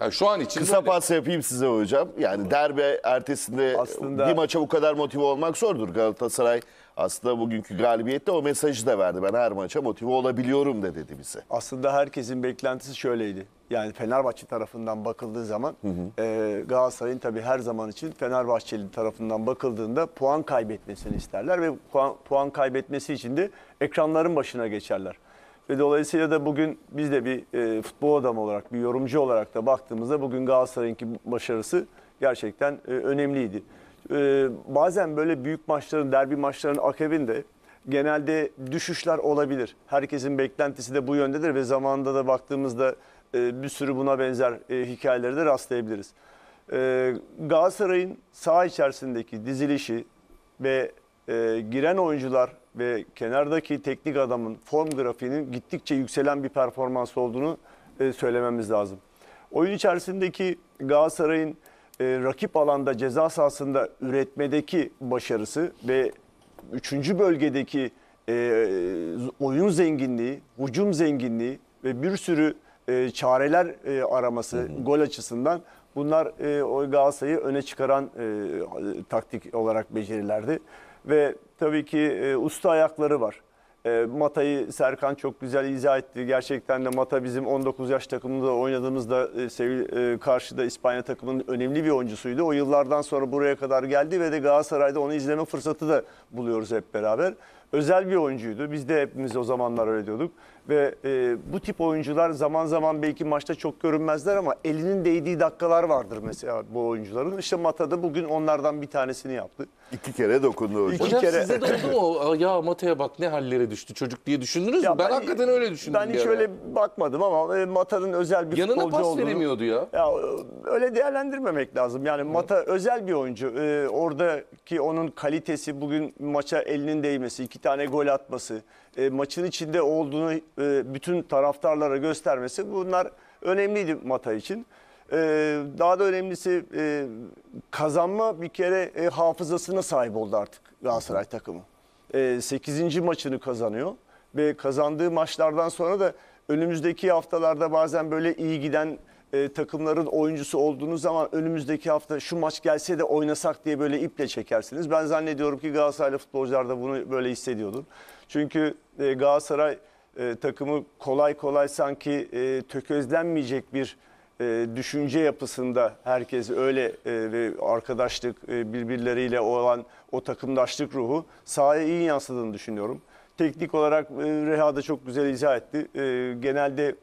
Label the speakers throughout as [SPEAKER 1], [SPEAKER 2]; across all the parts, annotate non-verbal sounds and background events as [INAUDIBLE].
[SPEAKER 1] Yani şu an için Kısa böyle. pas yapayım size hocam. Yani derbe ertesinde Aslında- bir maça bu kadar motive olmak zordur. Galatasaray aslında bugünkü galibiyette o mesajı da verdi. Ben her maça motive olabiliyorum de dedi bize. Aslında herkesin beklentisi şöyleydi. Yani Fenerbahçe tarafından bakıldığı zaman e, Galatasaray'ın tabii her zaman için Fenerbahçeli tarafından bakıldığında puan kaybetmesini isterler ve puan, puan kaybetmesi için de ekranların başına geçerler. Ve dolayısıyla da bugün biz de bir e, futbol adamı olarak, bir yorumcu olarak da baktığımızda bugün Galatasaray'ınki başarısı gerçekten e, önemliydi. E, bazen böyle büyük maçların, derbi maçlarının akabinde genelde düşüşler olabilir. Herkesin beklentisi de bu yöndedir ve zamanda da baktığımızda e, bir sürü buna benzer e, hikayeleri de rastlayabiliriz. E, Galatasaray'ın saha içerisindeki dizilişi ve e, giren oyuncular ve kenardaki teknik adamın form grafiğinin gittikçe yükselen bir performans olduğunu e, söylememiz lazım. Oyun içerisindeki Galatasaray'ın e, rakip alanda ceza sahasında üretmedeki başarısı ve üçüncü bölgedeki e, oyun zenginliği, hücum zenginliği ve bir sürü çareler araması hı hı. gol açısından bunlar e, Galatasaray'ı öne çıkaran taktik olarak becerilerdi. Ve tabii ki e, usta ayakları var. E, Mata'yı Serkan çok güzel izah etti. Gerçekten de Mata bizim 19 yaş takımında oynadığımızda e, e, karşıda İspanya takımının önemli bir oyuncusuydu. O yıllardan sonra buraya kadar geldi ve de Galatasaray'da onu izleme fırsatı da buluyoruz hep beraber. Özel bir oyuncuydu. Biz de hepimiz o zamanlar öyle diyorduk. Ve e, bu tip oyuncular zaman zaman belki maçta çok görünmezler ama elinin değdiği dakikalar vardır mesela bu oyuncuların. İşte Mata da bugün onlardan bir tanesini yaptı. İki kere dokundu
[SPEAKER 2] hocam. İki kere... Size de oldu mu? [LAUGHS] Ya Mata'ya bak ne hallere düştü çocuk diye düşündünüz mü? Ben, ben- hakikaten öyle düşündüm. Ben hiç ara. öyle
[SPEAKER 1] bakmadım ama e, Mata'nın özel bir Yanına futbolcu pas veremiyordu ya. Ya e, öyle değerlendirmemek lazım. Yani Mata özel bir oyuncu. Ee, oradaki onun kalitesi, bugün maça elinin değmesi, iki tane gol atması, e, maçın içinde olduğunu e, bütün taraftarlara göstermesi bunlar önemliydi Mata için. E, daha da önemlisi e, kazanma bir kere e, hafızasına sahip oldu artık Galatasaray takımı. E, 8. maçını kazanıyor ve kazandığı maçlardan sonra da önümüzdeki haftalarda bazen böyle iyi giden e, takımların oyuncusu olduğunuz zaman önümüzdeki hafta şu maç gelse de oynasak diye böyle iple çekersiniz. Ben zannediyorum ki Galatasaraylı futbolcular da bunu böyle hissediyordur. Çünkü e, Galatasaray e, takımı kolay kolay sanki e, tökezlenmeyecek bir e, düşünce yapısında herkes öyle e, ve arkadaşlık e, birbirleriyle olan o takımdaşlık ruhu sahaya iyi yansıdığını düşünüyorum. Teknik olarak e, Reha da çok güzel izah etti. E, genelde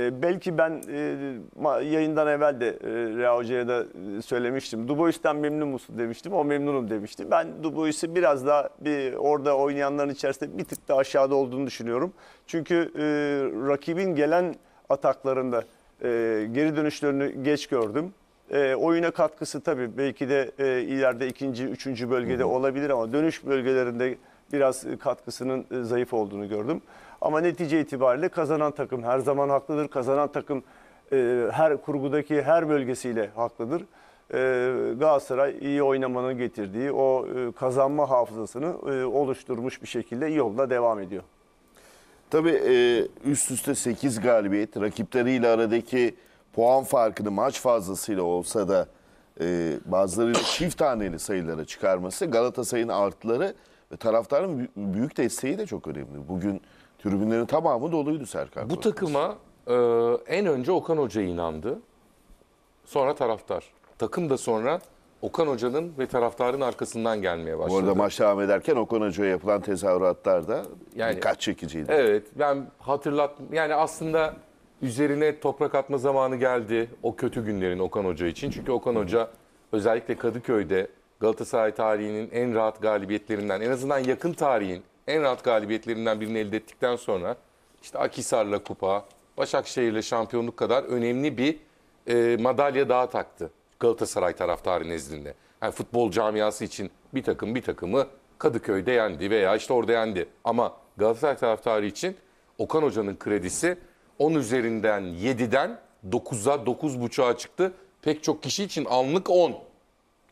[SPEAKER 1] ee, belki ben e, yayından evvel de e, Rea Hoca'ya da e, söylemiştim. Dubois'ten memnun musun demiştim. O memnunum demişti. Ben Dubois'i biraz daha bir, orada oynayanların içerisinde bir tık da aşağıda olduğunu düşünüyorum. Çünkü e, rakibin gelen ataklarında geri dönüşlerini geç gördüm. E, oyuna katkısı tabii belki de e, ileride ikinci, üçüncü bölgede Hı -hı. olabilir ama dönüş bölgelerinde biraz e, katkısının e, zayıf olduğunu gördüm. Ama netice itibariyle kazanan takım her zaman haklıdır. Kazanan takım e, her kurgudaki her bölgesiyle haklıdır. Galatasaray iyi oynamanın getirdiği o kazanma hafızasını oluşturmuş bir şekilde yolda devam ediyor. Tabii üst üste 8 galibiyet rakipleriyle aradaki puan farkını maç fazlasıyla olsa da bazıları çift taneli sayılara çıkarması Galatasaray'ın artları ve taraftarın büyük desteği de çok önemli. Bugün tribünlerin tamamı doluydu Serkan. Bu takıma e, en önce Okan Hoca
[SPEAKER 2] inandı. Sonra taraftar. Takım da sonra Okan Hoca'nın ve taraftarın arkasından gelmeye başladı. Bu arada
[SPEAKER 1] maç devam ederken Okan Hoca'ya yapılan tezahüratlar da yani, dikkat çekiciydi.
[SPEAKER 2] Evet ben hatırlat yani aslında üzerine toprak atma zamanı geldi o kötü günlerin Okan Hoca için. Çünkü Okan Hoca özellikle Kadıköy'de Galatasaray tarihinin en rahat galibiyetlerinden, en azından yakın tarihin en rahat galibiyetlerinden birini elde ettikten sonra işte Akisarla kupa, Başakşehir'le şampiyonluk kadar önemli bir e, madalya daha taktı Galatasaray taraftarı nezdinde. Yani futbol camiası için bir takım bir takımı Kadıköy'de yendi veya işte orada yendi. Ama Galatasaray taraftarı için Okan Hoca'nın kredisi 10 üzerinden 7'den 9'a 9.5'a çıktı. Pek çok kişi için anlık 10.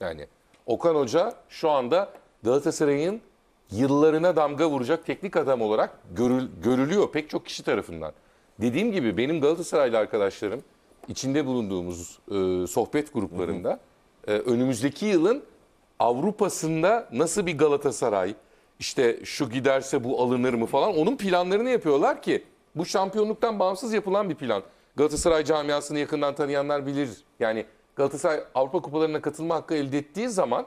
[SPEAKER 2] Yani Okan Hoca şu anda Galatasaray'ın yıllarına damga vuracak teknik adam olarak görül, görülüyor pek çok kişi tarafından. Dediğim gibi benim Galatasaraylı arkadaşlarım içinde bulunduğumuz e, sohbet gruplarında E, önümüzdeki yılın Avrupa'sında nasıl bir Galatasaray, işte şu giderse bu alınır mı falan onun planlarını yapıyorlar ki bu şampiyonluktan bağımsız yapılan bir plan. Galatasaray camiasını yakından tanıyanlar bilir. Yani Galatasaray Avrupa kupalarına katılma hakkı elde ettiği zaman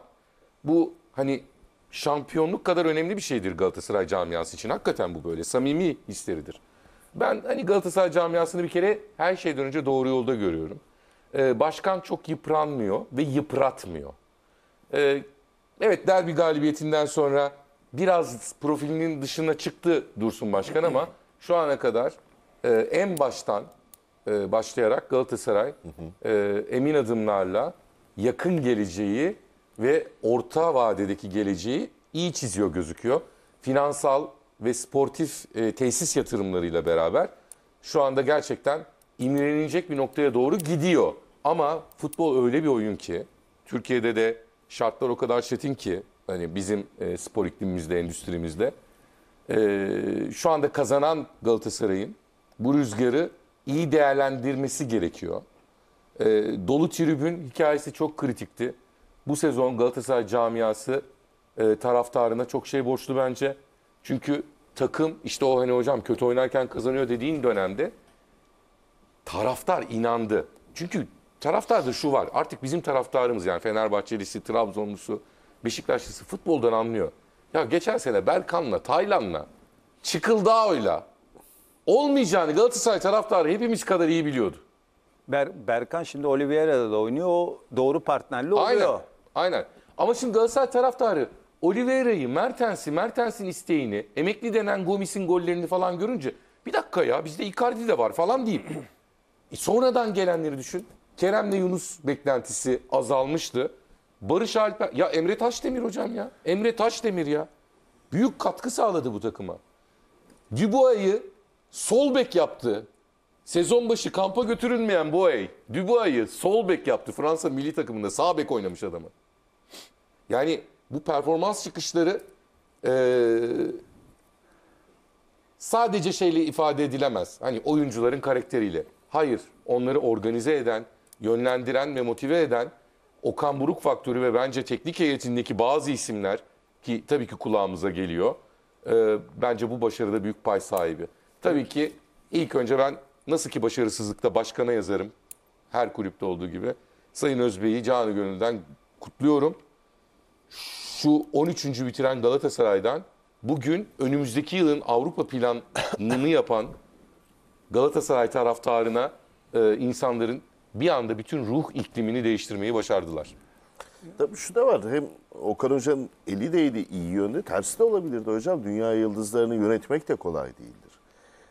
[SPEAKER 2] bu hani şampiyonluk kadar önemli bir şeydir Galatasaray camiası için. Hakikaten bu böyle samimi hisleridir. Ben hani Galatasaray camiasını bir kere her şeyden önce doğru yolda görüyorum. Ee, başkan çok yıpranmıyor ve yıpratmıyor. Ee, evet derbi galibiyetinden sonra biraz profilinin dışına çıktı Dursun Başkan ama şu ana kadar e, en baştan e, başlayarak Galatasaray hı hı. E, emin adımlarla yakın geleceği ve orta vadedeki geleceği iyi çiziyor gözüküyor. Finansal ve sportif e, tesis yatırımlarıyla beraber şu anda gerçekten imrenilecek bir noktaya doğru gidiyor. Ama futbol öyle bir oyun ki Türkiye'de de şartlar o kadar çetin ki hani bizim e, spor iklimimizde, endüstrimizde e, şu anda kazanan Galatasaray'ın bu rüzgarı iyi değerlendirmesi gerekiyor. E, dolu tribün hikayesi çok kritikti. Bu sezon Galatasaray camiası e, taraftarına çok şey borçlu bence. Çünkü takım işte o hani hocam kötü oynarken kazanıyor dediğin dönemde taraftar inandı. Çünkü taraftar da şu var artık bizim taraftarımız yani Fenerbahçelisi, Trabzonlusu, Beşiktaşlısı futboldan anlıyor. Ya geçen sene Berkan'la, Taylan'la, Çıkıldağ'la olmayacağını Galatasaray taraftarı hepimiz kadar iyi biliyordu. Ber Berkan şimdi Oliveira'da da oynuyor. O doğru partnerli oluyor. Aynen. Aynen. Ama şimdi Galatasaray taraftarı Oliveira'yı, Mertens'i, Mertens'in isteğini, emekli denen Gomis'in gollerini falan görünce bir dakika ya bizde Icardi de var falan deyip e sonradan gelenleri düşün. Kerem'le Yunus beklentisi azalmıştı. Barış Alper, ya Emre Taşdemir hocam ya. Emre Taşdemir ya. Büyük katkı sağladı bu takıma. Dubois'ı sol bek yaptı. Sezon başı kampa götürülmeyen Boey, Dubois'ı sol bek yaptı. Fransa milli takımında sağ bek oynamış adamı. Yani bu performans çıkışları e, sadece şeyle ifade edilemez. Hani oyuncuların karakteriyle. Hayır, onları organize eden, yönlendiren ve motive eden Okan Buruk faktörü ve bence teknik heyetindeki bazı isimler ki tabii ki kulağımıza geliyor. E, bence bu başarıda büyük pay sahibi. Tabii ki ilk önce ben nasıl ki başarısızlıkta başkana yazarım. Her kulüpte olduğu gibi. Sayın Özbey'i canı gönülden kutluyorum. Şu 13. bitiren Galatasaray'dan bugün önümüzdeki yılın Avrupa planını [COUGHS] yapan Galatasaray taraftarına e, insanların bir anda bütün ruh iklimini değiştirmeyi başardılar.
[SPEAKER 1] Tabii şu da var. Hem Okan Hoca'nın eli değdi iyi yönde. Tersi de olabilirdi hocam. Dünya yıldızlarını yönetmek de kolay değildir.